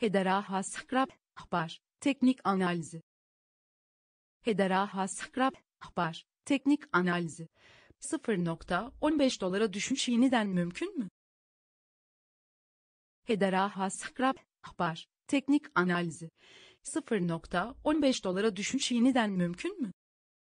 Hedera Sakrab, Ahbar, Teknik Analizi Hedera Sakrab, Ahbar, Teknik Analizi 0.15 dolara düşüş yeniden mümkün mü? Hedera Sakrab, Ahbar, Teknik Analizi 0.15 dolara düşüş yeniden mümkün mü?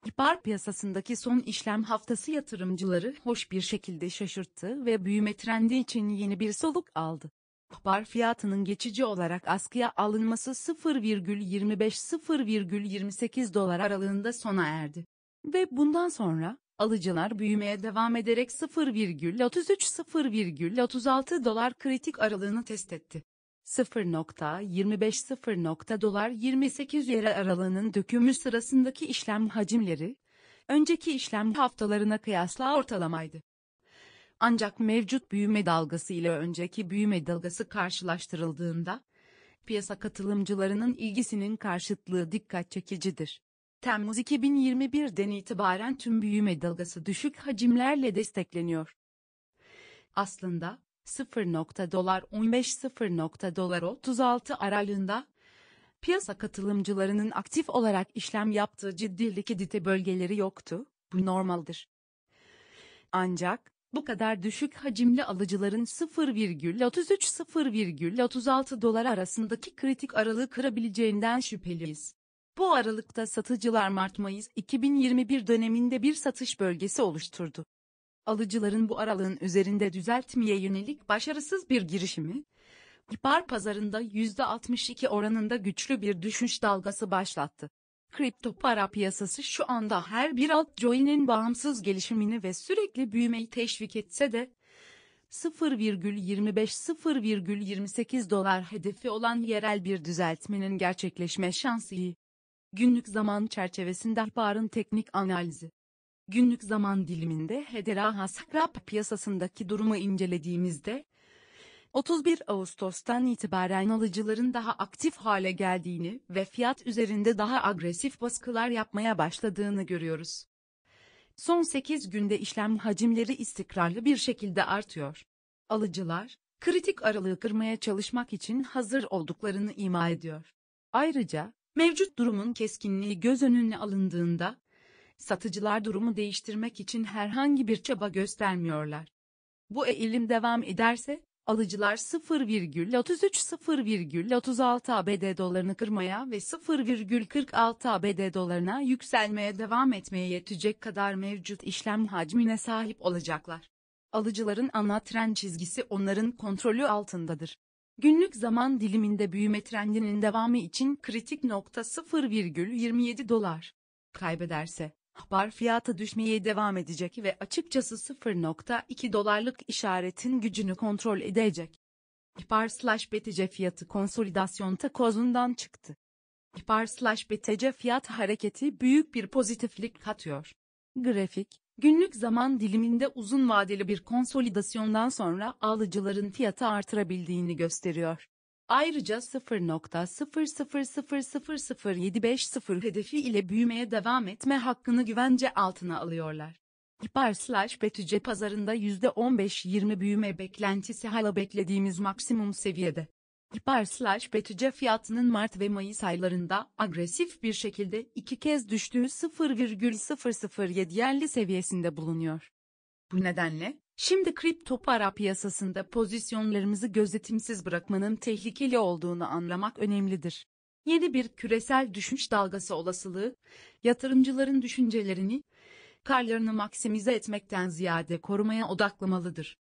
İhbar piyasasındaki son işlem haftası yatırımcıları hoş bir şekilde şaşırttı ve büyüme trendi için yeni bir soluk aldı. Akbar fiyatının geçici olarak askıya alınması 0,25-0,28 dolar aralığında sona erdi. Ve bundan sonra, alıcılar büyümeye devam ederek 0,33-0,36 dolar kritik aralığını test etti. 0.25-0. dolar 28 lira aralığının dökümü sırasındaki işlem hacimleri, önceki işlem haftalarına kıyasla ortalamaydı. Ancak mevcut büyüme dalgası ile önceki büyüme dalgası karşılaştırıldığında, piyasa katılımcılarının ilgisinin karşıtlığı dikkat çekicidir. Temmuz 2021'den itibaren tüm büyüme dalgası düşük hacimlerle destekleniyor. Aslında 0. dolar 15 0. dolar 36 aralığında piyasa katılımcılarının aktif olarak işlem yaptığı ciddi likidite bölgeleri yoktu. Bu normaldir. Ancak bu kadar düşük hacimli alıcıların 0,33-0,36 dolar arasındaki kritik aralığı kırabileceğinden şüpheliyiz. Bu aralıkta satıcılar Mart-Mayıs 2021 döneminde bir satış bölgesi oluşturdu. Alıcıların bu aralığın üzerinde düzeltmeye yönelik başarısız bir girişimi, İpar pazarında %62 oranında güçlü bir düşüş dalgası başlattı. Kripto para piyasası şu anda her bir altcoin'in bağımsız gelişimini ve sürekli büyümeyi teşvik etse de 0,25-0,28 dolar hedefi olan yerel bir düzeltmenin gerçekleşme şansı iyi. Günlük zaman çerçevesinde HIPAR'ın teknik analizi. Günlük zaman diliminde Hedera Haskrap piyasasındaki durumu incelediğimizde, 31 Ağustos'tan itibaren alıcıların daha aktif hale geldiğini ve fiyat üzerinde daha agresif baskılar yapmaya başladığını görüyoruz. Son 8 günde işlem hacimleri istikrarlı bir şekilde artıyor. Alıcılar, kritik aralığı kırmaya çalışmak için hazır olduklarını ima ediyor. Ayrıca, mevcut durumun keskinliği göz önüne alındığında, satıcılar durumu değiştirmek için herhangi bir çaba göstermiyorlar. Bu eğilim devam ederse, Alıcılar 0,33-0,36 ABD dolarını kırmaya ve 0,46 ABD dolarına yükselmeye devam etmeye yetecek kadar mevcut işlem hacmine sahip olacaklar. Alıcıların ana tren çizgisi onların kontrolü altındadır. Günlük zaman diliminde büyüme trendinin devamı için kritik nokta 0,27 dolar. Kaybederse Bar fiyatı düşmeye devam edecek ve açıkçası 0.2 dolarlık işaretin gücünü kontrol edecek. İpar slash BTC fiyatı konsolidasyon takozundan çıktı. İpar slash BTC fiyat hareketi büyük bir pozitiflik katıyor. Grafik, günlük zaman diliminde uzun vadeli bir konsolidasyondan sonra alıcıların fiyatı artırabildiğini gösteriyor. Ayrıca 0.0000750 hedefi ile büyümeye devam etme hakkını güvence altına alıyorlar. Hiper betüce pazarında %15-20 büyüme beklentisi hala beklediğimiz maksimum seviyede. Hiper betüce fiyatının Mart ve Mayıs aylarında agresif bir şekilde iki kez düştüğü 0,00750 seviyesinde bulunuyor. Bu nedenle, Şimdi kripto para piyasasında pozisyonlarımızı gözetimsiz bırakmanın tehlikeli olduğunu anlamak önemlidir. Yeni bir küresel düşüş dalgası olasılığı, yatırımcıların düşüncelerini, karlarını maksimize etmekten ziyade korumaya odaklamalıdır.